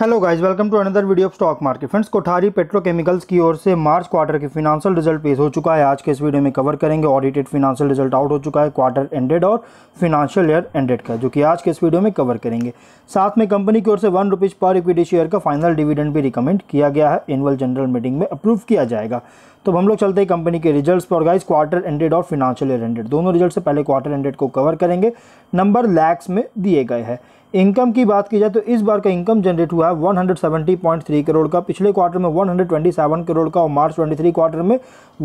hello guys welcome to another video of stock market friends Kothari petrochemicals की ओर से March quarter के financial result पेश हो चुका है आज के इस वीडियो में कवर करेंगे ऑडिटेड फिनांशियल रिजल्ट आउट हो चुका है क्वार्टर एंडेड और फिनांशियल ईयर एंडेड का जो कि आज के इस वीडियो में कवर करेंगे साथ में कंपनी की ओर से वन रुपीज़ पर इक्विटी शेयर का फाइनल डिविडेंड भी रिकमेंड किया गया है एनुअल जनरल मीटिंग में अप्रूव किया जाएगा तो हम लोग चलते हैं कंपनी के रिजल्ट्स पर गाइस क्वार्टर एंडेड और फिनांशियल ईयर एंडेड दोनों रिजल्ट से पहले क्वार्टर एंडेड को कवर करेंगे नंबर लैक्स में दिए गए हैं इनकम की बात की जाए तो इस बार का इनकम जनरेट हुआ हुआ है 170.3 करोड़ का पिछले क्वार्टर में 127 करोड़ का और मार्च 23 क्वार्टर में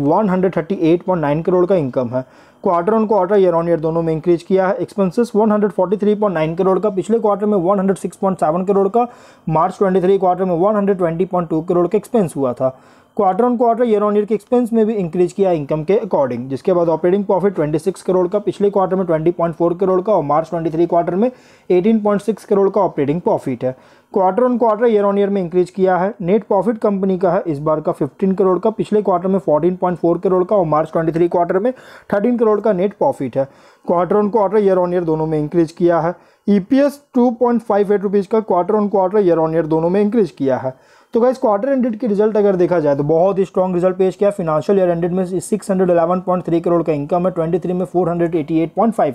138.9 करोड़ का इनकम है quarter on quarter year on year दोनों में इंक्रीज किया है एक्सपेंसेस 143.9 करोड़ का पिछले क्वार्टर में 106.7 करोड़ का मार्च 23 क्वार्टर में 120.2 करोड़ का एक्सपेंस हुआ था quarter on quarter year on year के एक्सपेंस में भी इंक्रीज किया इनकम के अकॉर्डिंग जिसके बाद ऑपरेटिंग प्रॉफिट 26 करोड़ का पिछले क्वार्टर में 20.4 करोड़ का और मार्च 23 क्वार्टर में 18.6 करोड़ का ऑपरेटिंग प्रॉफिट है quarter on quarter year on year में इंक्रीज किया है नेट प्रॉफिट कंपनी का है इस बार का 15 करोड़ का पिछले क्वार्टर में 14.4 करोड़ का और मार्च 23 क्वार्टर में 13 करोड़ का नेट प्रॉफिट है quarter on quarter year on year दोनों में इंक्रीज किया है ई पी एस का quarter on quarter year on year दोनों में इंक्रीज किया है तो गाइज क्वार्टर एंडेड की रिजल्ट अगर देखा जाए तो बहुत ही स्ट्रॉन्ग रिजल्ट पेश किया फिनेंशियल ईयर एंडेड में सिक्स करोड़ का इनकम है ट्वेंटी में फोर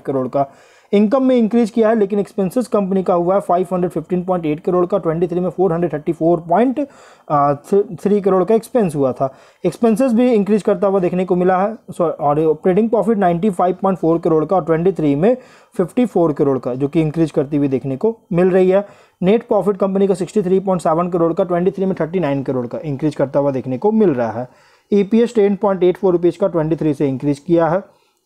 करोड़ का इनकम में इंक्रीज किया है लेकिन एक्सपेंसेस कंपनी का हुआ है 515.8 करोड़ का 23 में 434.3 करोड़ का एक्सपेंस हुआ था एक्सपेंसेस भी इंक्रीज करता हुआ देखने को मिला है और ऑपरेटिंग प्रॉफिट 95.4 करोड़ का और 23 में 54 करोड़ का जो कि इंक्रीज करती हुई देखने को मिल रही है नेट प्रॉफिट कंपनी का सेवन करोड़ का थ्री में नाइन करोड़ का इंक्रीज करता हुआ देखने को मिल रहा है E P S ten point eight four rupees का ट्वेंटी थ्री से इंक्रीज किया है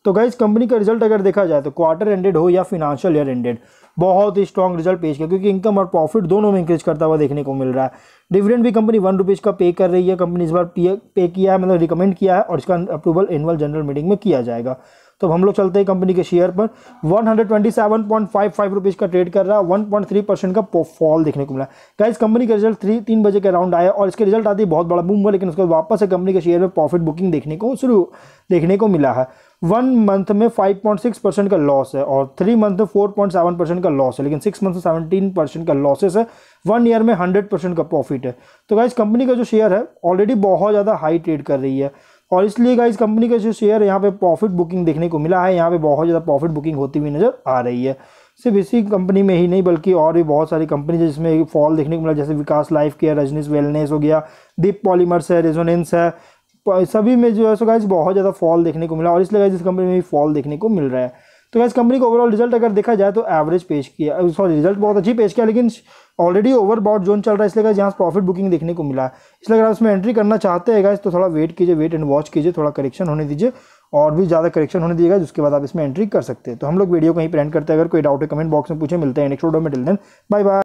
तो गाइज कंपनी का रिजल्ट अगर देखा जाए तो क्वार्टर एंडेड हो या फिनेंशियल ईयर एंडेड बहुत ही स्ट्रॉन्ग रिजल्ट पेश किया क्योंकि इनकम और प्रॉफिट दोनों में इंक्रीज करता हुआ देखने को मिल रहा है डिविडेंड भी कंपनी वन रुपीज़ का पे कर रही है कंपनी इस बार पे किया है मतलब रिकमेंड किया है और इसका अप्रूवल एनुअल जनरल मीटिंग में किया जाएगा तो हम लोग चलते हैं कंपनी के शेयर पर 127.55 रुपीस का ट्रेड कर रहा है 1.3 परसेंट का फॉल देखने को मिला क्या इस कंपनी का रिजल्ट थ्री तीन बजे के अराउंड आया और इसके रिजल्ट आते ही बहुत बड़ा बूम हुआ लेकिन उसके बाद वापस से कंपनी के शेयर में प्रॉफिट बुकिंग देखने को शुरू देखने को मिला है वन मंथ में 5.6 परसेंट का लॉस है और थ्री मंथ में 4.7 परसेंट का लॉस है लेकिन सिक्स मंथ में 17 परसेंट का लॉसेस है वन ईयर में 100 परसेंट का प्रॉफिट है तो गाइज कंपनी का जो शेयर है ऑलरेडी बहुत ज़्यादा हाई ट्रेड कर रही है और इसलिए गाइस कंपनी का जो शेयर यहाँ पे प्रॉफिट बुकिंग देखने को मिला है यहाँ पे बहुत ज़्यादा प्रॉफिट बुकिंग होती हुई नज़र आ रही है सिर्फ इसी कंपनी में ही नहीं बल्कि और भी बहुत सारी कंपनी है जिसमें फॉल देखने को मिला जैसे Vikas life care Rajnish wellness हो गया दीप पॉलीमर्स है रेजोनेंस है सभी में जो है सो गाइज बहुत ज़्यादा फॉल देखने को मिला और इसलिए गाइज इस कंपनी में भी फॉल देखने को मिल रहा है तो वैसे कंपनी को ओवरऑल रिजल्ट अगर देखा जाए तो एवरेज पेश किया सॉरी रिजल्ट बहुत अच्छी पेश किया लेकिन ऑलरेडी ओवर जोन चल रहा है इसलिए यहाँ प्रॉफिट बुकिंग देखने को मिला है इसलिए अगर आप इसमें एंट्री करना चाहते हैं तो थोड़ा वेट कीजिए वेट एंड वॉच कीजिए थोड़ा करेक्शन होने दीजिए और भी ज़्यादा करेक्शन होने दीजिएगा जिसके बाद आप इसमें एंट्री कर सकते हैं तो हम लोग वीडियो कहीं पर करते हैं अगर कोई डाउट है कमेंट बॉक्स में पूछे मिलते हैं नेक्स्ट वीडियो में डिल देन बाय बाय